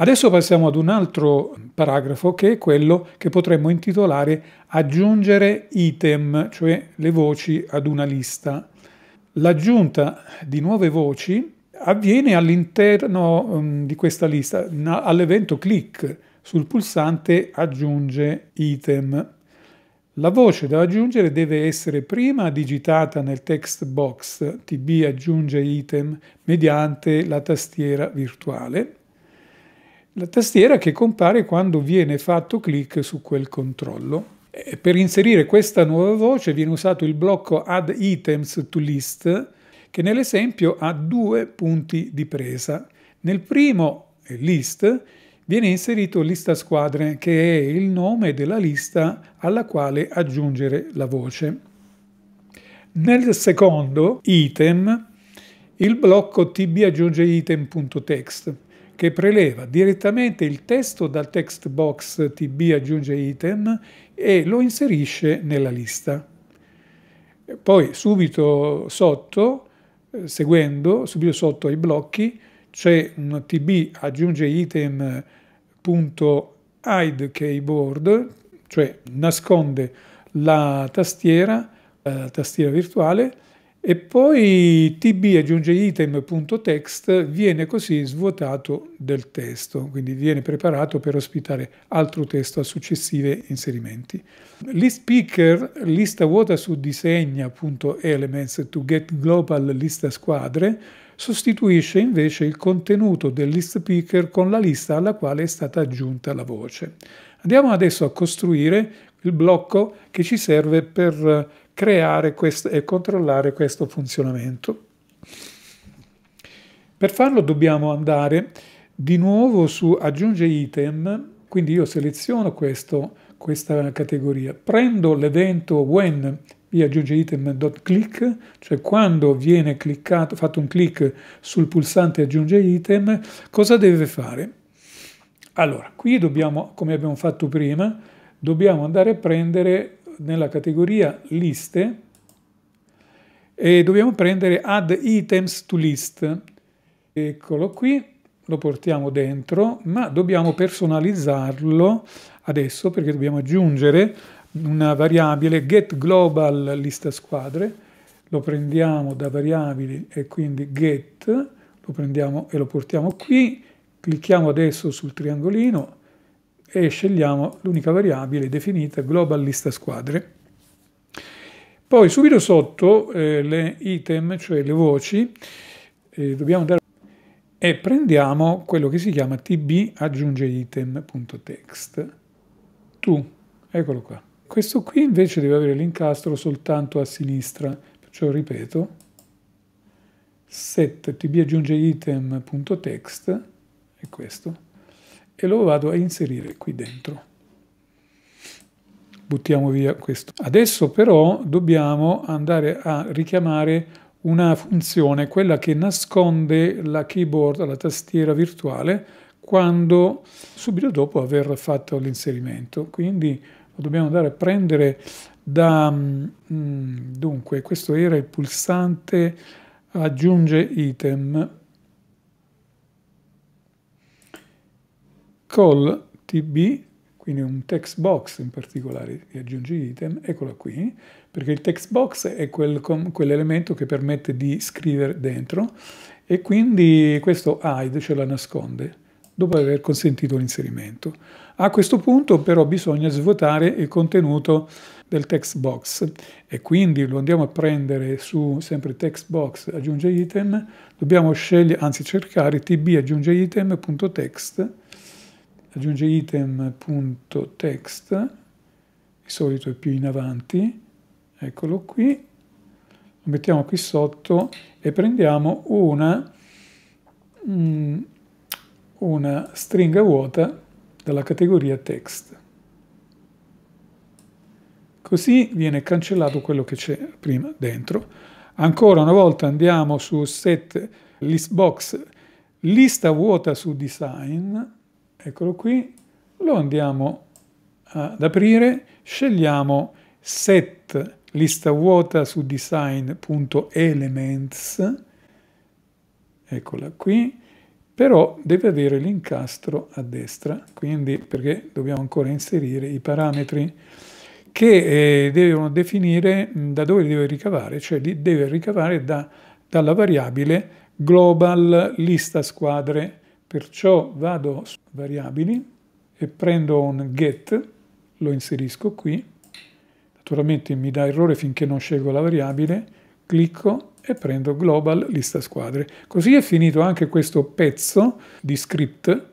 Adesso passiamo ad un altro paragrafo che è quello che potremmo intitolare aggiungere item, cioè le voci ad una lista. L'aggiunta di nuove voci avviene all'interno mm, di questa lista, all'evento click sul pulsante aggiunge item. La voce da aggiungere deve essere prima digitata nel text box tb aggiunge item mediante la tastiera virtuale la tastiera che compare quando viene fatto clic su quel controllo. Eh, per inserire questa nuova voce viene usato il blocco Add Items to List, che nell'esempio ha due punti di presa. Nel primo eh, list viene inserito lista squadre, che è il nome della lista alla quale aggiungere la voce. Nel secondo item il blocco tb tbaggiungeitem.text che preleva direttamente il testo dal text box TB aggiunge item e lo inserisce nella lista. Poi subito sotto, eh, seguendo, subito sotto ai blocchi, c'è un TB aggiunge item punto hide keyboard, cioè nasconde la tastiera, eh, la tastiera virtuale, e poi tb aggiunge item.text viene così svuotato del testo, quindi viene preparato per ospitare altro testo a successivi inserimenti. ListPicker lista vuota su disegna.elements to get global lista squadre sostituisce invece il contenuto del ListPicker con la lista alla quale è stata aggiunta la voce. Andiamo adesso a costruire il blocco che ci serve per creare questo, e controllare questo funzionamento. Per farlo dobbiamo andare di nuovo su aggiunge item, quindi io seleziono questo, questa categoria, prendo l'evento when via aggiunge item.click, cioè quando viene cliccato, fatto un clic sul pulsante aggiunge item, cosa deve fare? Allora, qui dobbiamo, come abbiamo fatto prima, dobbiamo andare a prendere nella categoria liste e dobbiamo prendere add items to list. Eccolo qui, lo portiamo dentro, ma dobbiamo personalizzarlo adesso perché dobbiamo aggiungere una variabile get global lista squadre. Lo prendiamo da variabili e quindi get, lo prendiamo e lo portiamo qui. Clicchiamo adesso sul triangolino e scegliamo l'unica variabile definita global lista squadre. Poi subito sotto eh, le item, cioè le voci, eh, dobbiamo andare e prendiamo quello che si chiama tb aggiunge item.text tu, eccolo qua. Questo qui invece deve avere l'incastro soltanto a sinistra, perciò ripeto set tb aggiunge item.text è questo e lo vado a inserire qui dentro. Buttiamo via questo. Adesso però dobbiamo andare a richiamare una funzione, quella che nasconde la keyboard, la tastiera virtuale, quando subito dopo aver fatto l'inserimento. Quindi lo dobbiamo andare a prendere da... Mm, mm, dunque, questo era il pulsante aggiunge item call tb, quindi un text box in particolare, aggiungi item, eccolo qui, perché il text box è quell'elemento che permette di scrivere dentro e quindi questo hide ce la nasconde dopo aver consentito l'inserimento. A questo punto però bisogna svuotare il contenuto del text box e quindi lo andiamo a prendere su sempre text box aggiunge item, dobbiamo scegliere, anzi cercare tb aggiunge item.text aggiunge item.text, di solito è più in avanti, eccolo qui, lo mettiamo qui sotto e prendiamo una, mm, una stringa vuota dalla categoria text. Così viene cancellato quello che c'è prima dentro. Ancora una volta andiamo su set listbox, lista vuota su design, eccolo qui, lo andiamo ad aprire, scegliamo set lista vuota su design.elements, eccola qui, però deve avere l'incastro a destra, quindi perché dobbiamo ancora inserire i parametri che eh, devono definire da dove li deve ricavare, cioè li deve ricavare da, dalla variabile global lista squadre Perciò vado su variabili e prendo un get, lo inserisco qui, naturalmente mi dà errore finché non scelgo la variabile, clicco e prendo global lista squadre. Così è finito anche questo pezzo di script